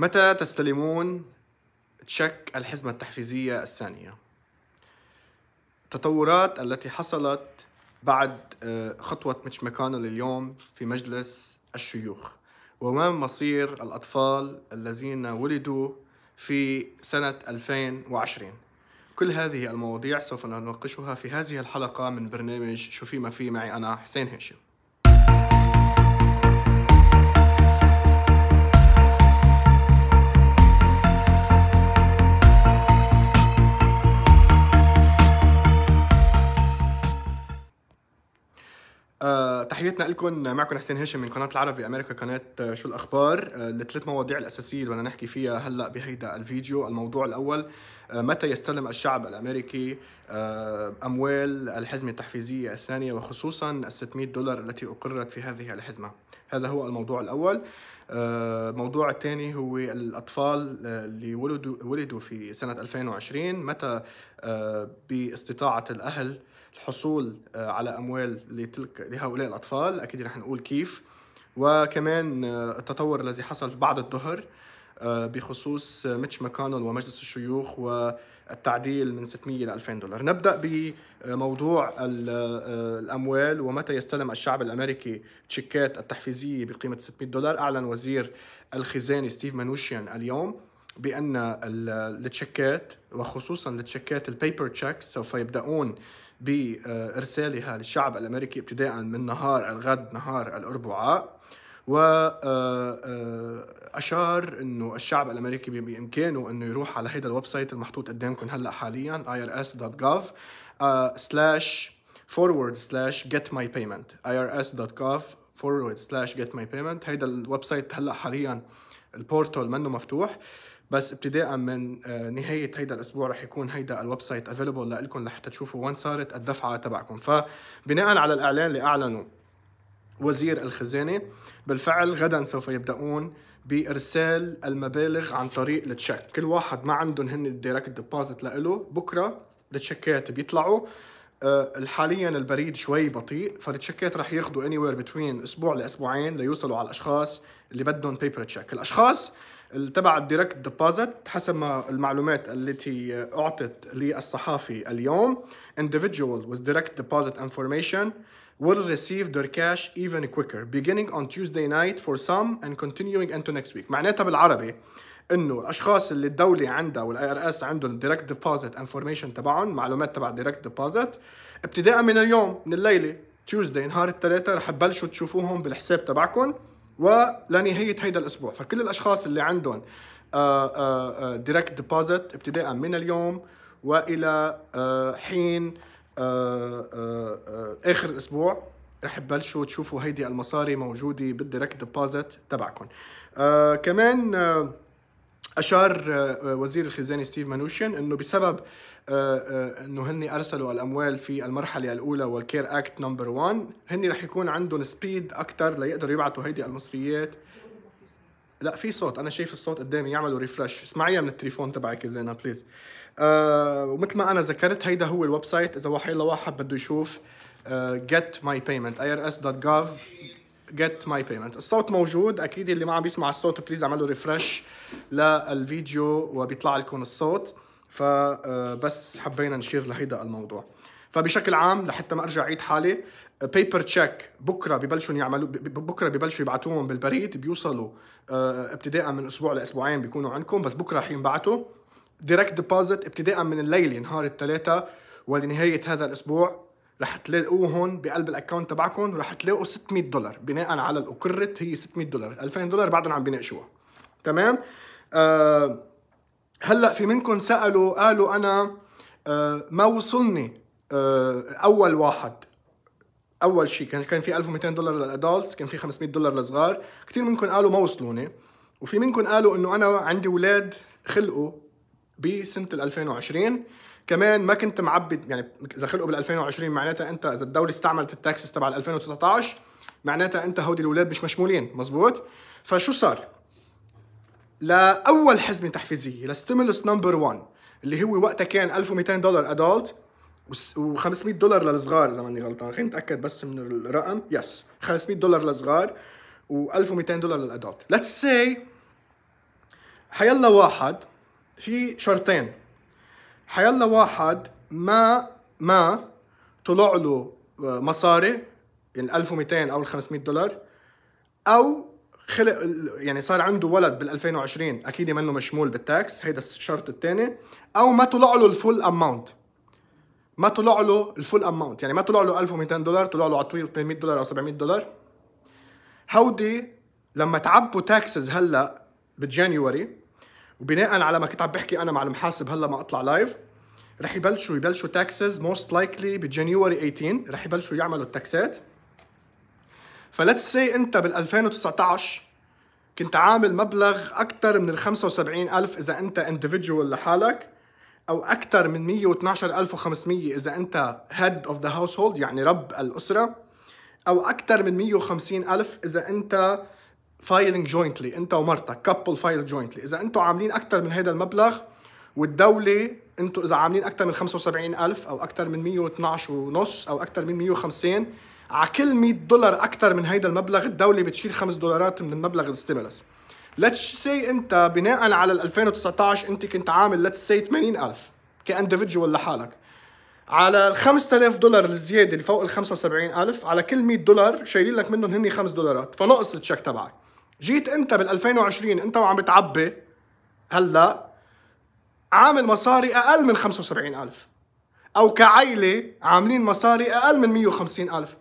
متى تستلمون تشك الحزمة التحفيزية الثانية؟ التطورات التي حصلت بعد آه، خطوة ميتش ماكونل اليوم في مجلس الشيوخ وما مصير الأطفال الذين ولدوا في سنة 2020 كل هذه المواضيع سوف نناقشها في هذه الحلقة من برنامج شو ما في معي أنا حسين هاشم أه تحياتنا لكم معكم حسين هاشم من قناه العرب بامريكا قناه آه، شو الاخبار أه الثلاث مواضيع الاساسيه اللي بدنا نحكي فيها هلا بهيدا الفيديو الموضوع الاول أه متى يستلم الشعب الامريكي أه اموال الحزمه التحفيزيه الثانيه وخصوصا ال 600 دولار التي اقرت في هذه الحزمه هذا هو الموضوع الاول الموضوع آه، الثاني هو الاطفال آه، اللي ولدوا ولدوا في سنه 2020 متى أه باستطاعه الاهل الحصول آه، على اموال لتلك لهؤلاء الاطفال اكيد رح نقول كيف وكمان آه، التطور الذي حصل بعد الظهر آه، بخصوص ميتش ماكونل ومجلس الشيوخ والتعديل من 600 ل 2000 دولار نبدا بموضوع الاموال ومتى يستلم الشعب الامريكي تشيكات التحفيزيه بقيمه 600 دولار اعلن وزير الخزانه ستيف مانوشيان اليوم بان التشيكات وخصوصا التشيكات البيبر تشيكس سوف يبداون بإرسالها للشعب الأمريكي ابتداء من نهار الغد نهار الأربعاء واشار آه، آه، انه الشعب الامريكي بامكانه انه يروح على هيدا الويب سايت المحطوط قدامكم هلا حاليا irs.gov آه، slash forward slash get my payment irs.gov forward slash get my payment هيدا الويب سايت هلا حاليا البورتال منه مفتوح بس ابتداء من آه، نهايه هيدا الاسبوع رح يكون هيدا الويب سايت افيلبل لإلكم لحتى تشوفوا وين صارت الدفعه تبعكم فبناء على الاعلان اللي اعلنوا وزير الخزانه بالفعل غدا سوف يبداون بارسال المبالغ عن طريق التشيك كل واحد ما عندهم هن الديركت ديبوزيت لإله بكره التشيكات بيطلعوا آه، حاليا البريد شوي بطيء فالتشيكات رح ياخذوا اني وير بتوين اسبوع لاسبوعين ليوصلوا على الاشخاص اللي بدهم بيبر تشيك الاشخاص تبع الديركت ديبوزيت حسب ما المعلومات التي أعطت للصحافي اليوم individual with direct deposit information will receive their cash even quicker beginning on Tuesday night for some and continuing into next week معناتها بالعربي انه الاشخاص اللي الدوله عندها والاي ار اس عندهم دايركت ديبوزيت انفورميشن تبعهم معلومات تبع دايركت ديبوزيت ابتداء من اليوم من الليله Tuesday نهار الثلاثاء رح تبلشوا تشوفوهم بالحساب تبعكم ولنهايه هيدا الاسبوع فكل الاشخاص اللي عندهم دايركت آه، ديبوزيت آه، آه، ابتداء من اليوم والى حين اخر الاسبوع رح تبلشوا تشوفوا هيدي المصاري موجوده بالدايركت ديبوزيت تبعكم كمان اشار آه، وزير الخزانه ستيف مانوشين انه بسبب آه، آه، انه هن ارسلوا الاموال في المرحله الاولى والكير اكت نمبر 1 هن رح يكون عندهم سبيد اكثر ليقدروا يبعثوا هيدي المصريات لا في صوت انا شايف الصوت قدامي يعملوا ريفرش اسمعيها من التليفون تبعك زينا بليز ومثل ما انا ذكرت هيدا هو الويب سايت اذا واحد واحد بده يشوف آه get جيت ماي بيمنت الصوت موجود اكيد اللي ما عم بيسمع الصوت بليز اعملوا ريفرش للفيديو وبيطلع لكم الصوت فبس آه، حبينا نشير لهيدا الموضوع فبشكل عام لحتى ما ارجع اعيد حالي بيبر آه، تشيك بكره ببلشوا يعملوا بكره ببلشوا يبعتوهم بالبريد بيوصلوا آه، ابتداء من اسبوع لاسبوعين بيكونوا عندكم بس بكره حينبعتوا دايركت ديبوزيت ابتداء من الليله نهار الثلاثاء ولنهايه هذا الاسبوع رح تلاقوهم بقلب الاكونت تبعكم ورح تلاقوا 600 دولار بناء على الاقرت هي 600 دولار 2000 دولار بعدهم عم بيناقشوها تمام آه هلا في منكم سالوا قالوا انا آه ما وصلني آه اول واحد اول شيء كان كان في 1200 دولار للادلتس كان في 500 دولار للصغار كثير منكم قالوا ما وصلوني وفي منكم قالوا انه انا عندي اولاد خلقوا بسنه 2020 كمان ما كنت معبي يعني اذا خلقوا بال 2020 معناتها انت اذا الدوله استعملت التاكسس تبع 2019 معناتها انت هودي الاولاد مش مشمولين مزبوط فشو صار لاول حزمه تحفيزيه لستيمولس نمبر 1 اللي هو وقتها كان 1200 دولار ادولت و500 دولار للصغار اذا ماني غلطان خلينا نتاكد بس من الرقم يس 500 دولار للصغار و1200 دولار للادولت ليتس سي حيلا واحد في شرطين حيلا واحد ما ما طلع له آه، مصاري يعني 1200 او 500 دولار او خلق يعني صار عنده ولد بال 2020 اكيد منه مشمول بالتاكس هيدا الشرط الثاني او ما طلع له الفول اماونت ما طلع له الفول اماونت يعني ما طلع له 1200 دولار طلع له على 800 دولار او 700 دولار هودي لما تعبوا تاكسز هلا بجانيوري وبناء على ما كنت عم بحكي انا مع المحاسب هلا ما اطلع لايف رح يبلشوا يبلشوا تاكسز موست لايكلي بجانيوري 18 رح يبلشوا يعملوا التاكسات فلتس سي انت بال 2019 كنت عامل مبلغ اكثر من ال 75000 اذا انت انديفيدجوال لحالك او اكثر من 112500 اذا انت هيد اوف ذا هاوس هولد يعني رب الاسره او اكثر من 150000 اذا انت فايلينج جوينتلي انت ومرتك كابل فايل جوينتلي اذا انتم عاملين اكثر من هذا المبلغ والدوله انتم اذا عاملين اكثر من 75000 او اكثر من 112 ونص او اكثر من 150 على كل 100 دولار اكثر من هيدا المبلغ الدوله بتشيل 5 دولارات من المبلغ الستيمولس ليتس سي انت بناء على 2019 انت كنت عامل ليتس سي 80000 كاندفجوال لحالك على ال 5000 دولار الزياده اللي فوق ال 75000 على كل 100 دولار شايلين لك منهم هن 5 دولارات فنقص التشيك تبعك جيت انت بال 2020 انت وعم بتعبي هلا عامل مصاري اقل من 75000 او كعيله عاملين مصاري اقل من 150000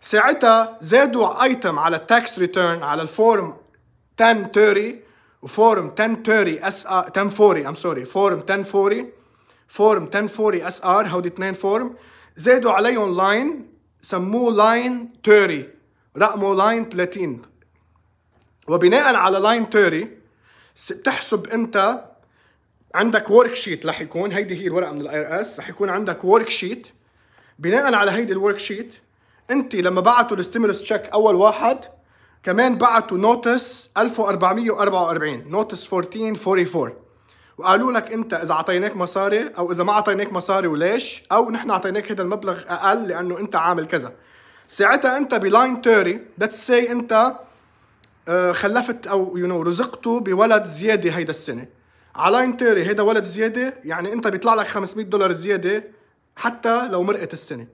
ساعتها زادوا ايتم على التاكس ريتيرن على الفورم 1030 وفورم 1030 اس ار 1040 ام سوري فورم 1040 فورم 1040 اس ار هودي اثنين فورم زادوا عليهم لاين سموه لاين 30 رقمه لاين 30 وبناء على لاين ثيوري بتحسب انت عندك ورك شيت رح يكون هيدي هي الورقه من الاي ار اس رح يكون عندك ورك شيت بناء على هيدي الورك شيت انت لما بعتوا الستيمولس تشيك اول واحد كمان بعتوا نوتس 1444 نوتس 1444 وقالوا لك انت اذا اعطيناك مصاري او اذا ما اعطيناك مصاري وليش او نحن اعطيناك هذا المبلغ اقل لانه انت عامل كذا ساعتها انت بلاين تيري ليتس سي انت آه، خلفت او يو نو رزقته بولد زياده هيدا السنه على تيري هيدا ولد زياده يعني انت بيطلع لك 500 دولار زياده حتى لو مرقت السنه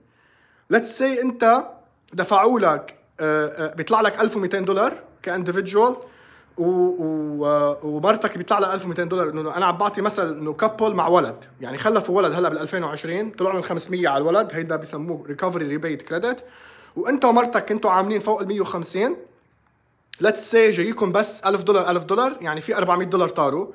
ليتس سي انت دفعوا لك آه، آه، بيطلع لك 1200 دولار كاندفيدجوال ومرتك بيطلع لها 1200 دولار انه انا عم بعطي مثل انه كابل مع ولد يعني خلفوا ولد هلا بال 2020 طلعوا لهم 500 على الولد هيدا بسموه ريكفري ريبيت كريدت وانت ومرتك كنتوا عاملين فوق ال 150 ليتس سي جايكم بس 1000 دولار 1000 دولار يعني في 400 دولار طاروا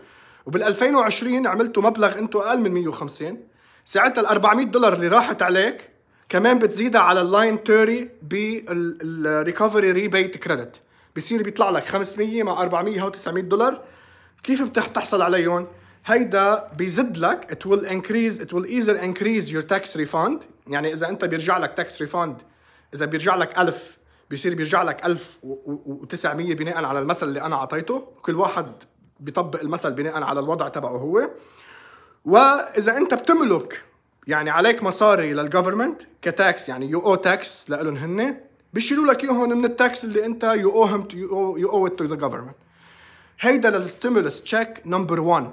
وبال 2020 عملتوا مبلغ انتم اقل من 150 ساعتها ال 400 دولار اللي راحت عليك كمان بتزيدها على اللاين 30 بالريكفري ريبيت كريدت بصير بيطلع لك 500 مع 400 هو 900 دولار كيف بتحصل عليهم؟ هيدا بيزد لك it will increase it will either increase your tax refund يعني اذا انت بيرجع لك tax refund اذا بيرجع لك 1000 بيصير بيرجع لك 1900 بناء على المثل اللي انا اعطيته كل واحد بيطبق المثل بناء على الوضع تبعه هو واذا انت بتملك يعني عليك مصاري للجفرمنت كتاكس يعني يو او تاكس لهم هن بيشيلوا لك اياهم من التاكس اللي انت يو اوهم يو او تو ذا جفرمنت هيدا للستيمولس تشيك نمبر 1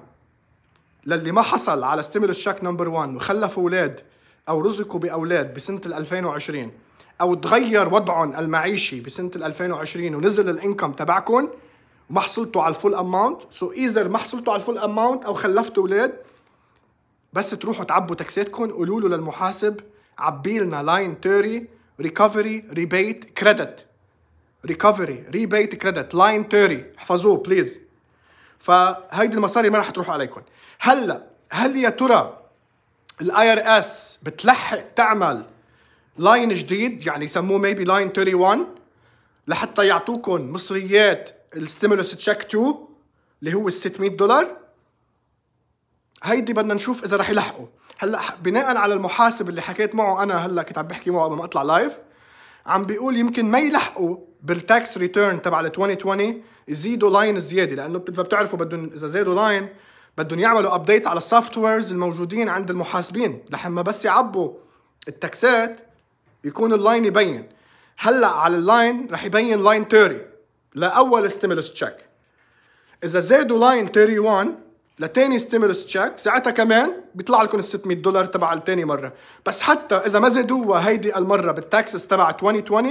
للي ما حصل على ستيمولس تشيك نمبر 1 وخلف اولاد او رزقوا باولاد بسنه 2020 او تغير وضعهم المعيشي بسنه 2020 ونزل الانكم تبعكم وما حصلتوا على الفول اماونت سو اذا ما حصلتوا على الفول اماونت او خلفتوا اولاد بس تروحوا تعبوا تاكسيتكم قولوا له للمحاسب عبي لنا لاين 30 ريكفري ريبيت كريدت ريكفري ريبيت كريدت لاين 30 احفظوه بليز فهيدي المصاري ما رح تروح عليكم هلا هل يا ترى الاي ار اس بتلحق تعمل لاين جديد يعني يسموه ميبي لاين 31 لحتى يعطوكم مصريات الستيمولوس تشيك 2 اللي هو ال 600 دولار هيدي بدنا نشوف اذا رح يلحقوا هلا بناء على المحاسب اللي حكيت معه انا هلا كنت عم بحكي معه قبل ما اطلع لايف عم بيقول يمكن ما يلحقوا بالتاكس ريتيرن تبع ال 2020 يزيدوا لاين زياده لانه ما بتعرفوا بدهم اذا زادوا لاين بدهم يعملوا ابديت على السوفت ويرز الموجودين عند المحاسبين لحما بس يعبوا التاكسات يكون اللاين يبين هلا على اللاين رح يبين لاين 30 لاول ستيمولس تشيك اذا زادوا لاين 31 لتاني ستيمولس تشيك ساعتها كمان بيطلع لكم ال 600 دولار تبع التاني مره بس حتى اذا ما زادوها هيدي المره بالتاكسس تبع 2020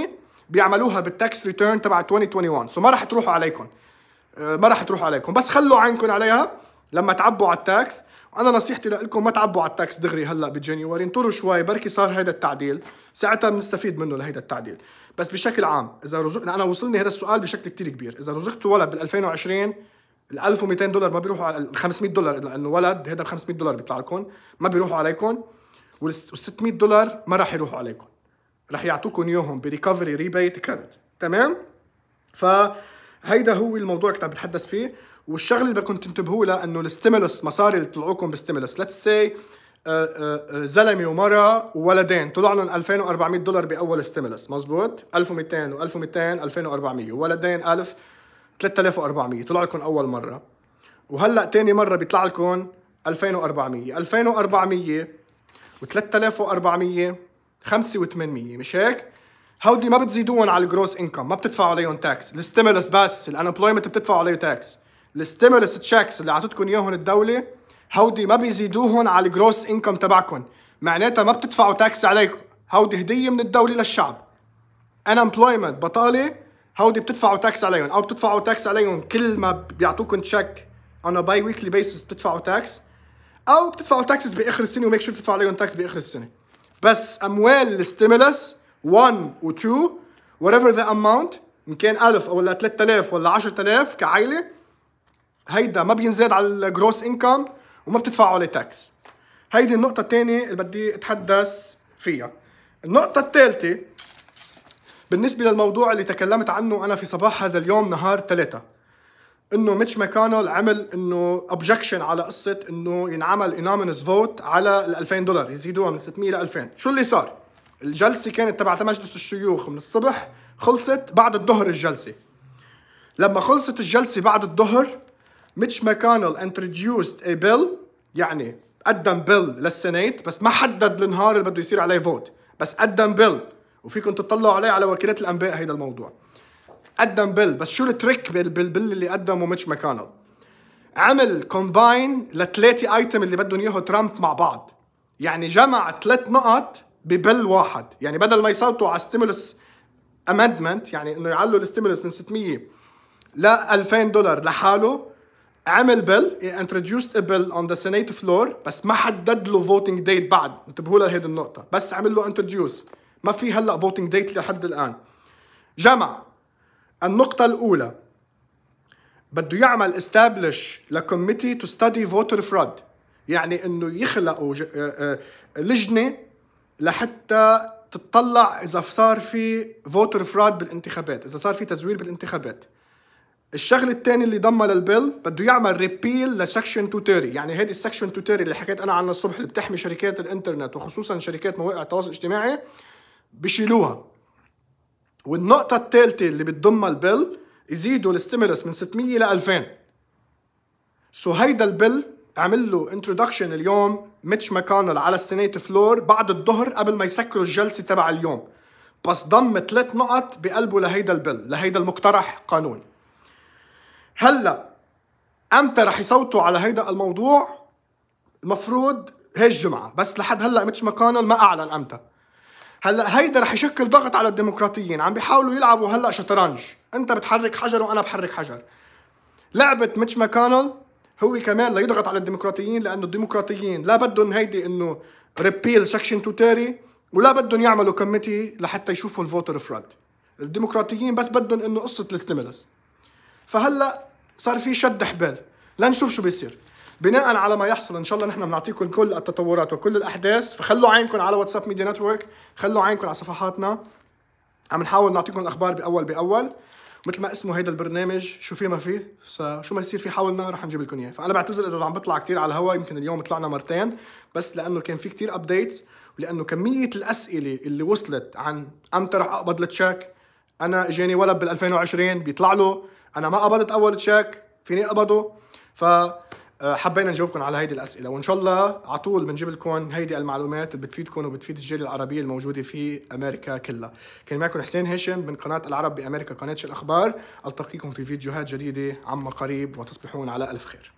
بيعملوها بالتاكس ريتيرن تبع 2021 سو ما رح تروحوا عليكم آه، ما رح تروحوا عليكم بس خلوا عينكم عليها لما تعبوا على التاكس انا نصيحتي لكم ما تعبوا على التاكس دغري هلا بجانيوري انطروا شوي بركي صار هذا التعديل ساعتها بنستفيد منه لهيدا التعديل بس بشكل عام اذا رزقنا انا وصلني هذا السؤال بشكل كتير كبير اذا رزقتوا ولد بال 2020 ال 1200 دولار ما بيروحوا على 500 دولار لانه ولد هذا ب 500 دولار بيطلع لكم ما بيروحوا عليكم وال 600 دولار ما راح يروحوا عليكم راح يعطوكم اياهم بريكفري ريبيت كريدت تمام ف هيدا هو الموضوع كنت عم بتحدث فيه والشغله اللي بدكم تنتبهوا لها انه الستيمولس مصاري اللي طلعوكم بالستيمولس ليتس سي آه، آه، آه، زلمه ومراه وولدين طلع لهم 2400 دولار باول ستيمولس مزبوط 1200 و1200 2400 ولدين 1000 3400 طلع لكم اول مره وهلا ثاني مره بيطلع لكم 2400 2400 و3400 5800 مش هيك؟ هودي ما بتزيدوهم على الجروس انكم ما بتدفعوا عليهم تاكس الستيمولس بس الانبلويمنت بتدفعوا عليه تاكس الستيمولس تشيكس اللي عطتكم اياهم الدوله هودي ما بيزيدوهم على الجروس انكم تبعكم معناتها ما بتدفعوا تاكس عليكم هودي هديه من الدوله للشعب ان امبلويمنت بطاله هودي بتدفعوا تاكس عليهم او بتدفعوا تاكس عليهم كل ما بيعطوكم تشيك انا باي ويكلي بيسس بتدفعوا تاكس او بتدفعوا تاكسز باخر السنه وميك شور تدفعوا عليهم تاكس باخر السنه بس اموال الستيمولس 1 و 2 whatever the amount ان كان 1000 او ولا 3000 ولا 10000 كعائله هيدا ما بينزاد على الجروس انكم وما بتدفعوا عليه تاكس هيدي النقطة الثانية اللي بدي اتحدث فيها النقطة الثالثة بالنسبة للموضوع اللي تكلمت عنه أنا في صباح هذا اليوم نهار ثلاثة انه ميتش ماكونل عمل انه اوبجكشن على قصه انه ينعمل انومينس فوت على ال 2000 دولار يزيدوها من 600 ل 2000 شو اللي صار الجلسه كانت تبعت مجلس الشيوخ من الصبح خلصت بعد الظهر الجلسه لما خلصت الجلسه بعد الظهر ميتش ماكونل انتروديوست اي بيل يعني قدم بيل للسنيت بس ما حدد النهار اللي بده يصير عليه فوت بس قدم بيل وفيكم تطلعوا عليه على وكيله الانباء هيدا الموضوع قدم بيل بس شو التريك بالبيل اللي قدمه ميتش ماكونل عمل كومباين لثلاثه ايتم اللي بدهم اياه ترامب مع بعض يعني جمع ثلاث نقط ببل واحد يعني بدل ما يصوتوا على ستيمولس امندمنت يعني انه يعلوا الستيمولس من 600 ل 2000 دولار لحاله عمل بل انتروديوست ا اون ذا سينيت فلور بس ما حدد له فوتنج ديت بعد انتبهوا لهيدي النقطه بس عمل له انتروديوس ما في هلا فوتنج ديت لحد الان جمع النقطه الاولى بده يعمل استابلش لكوميتي تو ستدي فوتر فراد يعني انه يخلقوا آه، آه، لجنه لحتى تتطلع اذا صار في فوتر فراد بالانتخابات اذا صار في تزوير بالانتخابات الشغل الثاني اللي ضمه للبيل بده يعمل ريبيل لسكشن 230 يعني هذه السكشن 230 اللي حكيت انا عنها الصبح اللي بتحمي شركات الانترنت وخصوصا شركات مواقع التواصل الاجتماعي بشيلوها والنقطة الثالثة اللي بتضمها البيل يزيدوا الاستيمولس من 600 ل 2000 سو هيدا البيل عمل له انتروداكشن اليوم ميتش ماكونل على السينيت فلور بعد الظهر قبل ما يسكروا الجلسة تبع اليوم بس ضم ثلاث نقط بقلبه لهيدا البيل لهيدا المقترح قانون هلا امتى رح يصوتوا على هيدا الموضوع المفروض هي الجمعه بس لحد هلا ميتش ماكونل ما اعلن امتى هلا هيدا رح يشكل ضغط على الديمقراطيين عم بيحاولوا يلعبوا هلا شطرنج انت بتحرك حجر وانا بحرك حجر لعبه ميتش ماكونل هو كمان ليضغط على الديمقراطيين لانه الديمقراطيين لا بدهم هيدي انه ريبيل سكشن 230 ولا بدهم يعملوا كوميتي لحتى يشوفوا الفوتر فراد الديمقراطيين بس بدهم انه قصه الاستيمولس فهلا صار في شد حبال لنشوف شو بيصير بناء على ما يحصل ان شاء الله نحن بنعطيكم كل التطورات وكل الاحداث فخلوا عينكم على واتساب ميديا نتورك خلوا عينكم على صفحاتنا عم نحاول نعطيكم الاخبار باول باول مثل ما اسمه هيدا البرنامج شو في ما فيه شو ما يصير في حاولنا رح نجيب لكم اياه فانا بعتذر اذا عم بطلع كثير على الهواء يمكن اليوم طلعنا مرتين بس لانه كان في كثير ابديتس ولانه كميه الاسئله اللي وصلت عن امتى رح اقبض التشيك انا اجاني ولد بال 2020 بيطلع له انا ما قبضت اول تشيك فيني اقبضه ف آه، حبينا نجاوبكم على هيدي الاسئله وان شاء الله على طول بنجيب لكم هيدي المعلومات اللي بتفيدكم وبتفيد الجيل العربي الموجوده في امريكا كلها كان معكم حسين هاشم من قناه العرب بامريكا قناه الاخبار التقيكم في فيديوهات جديده عما قريب وتصبحون على الف خير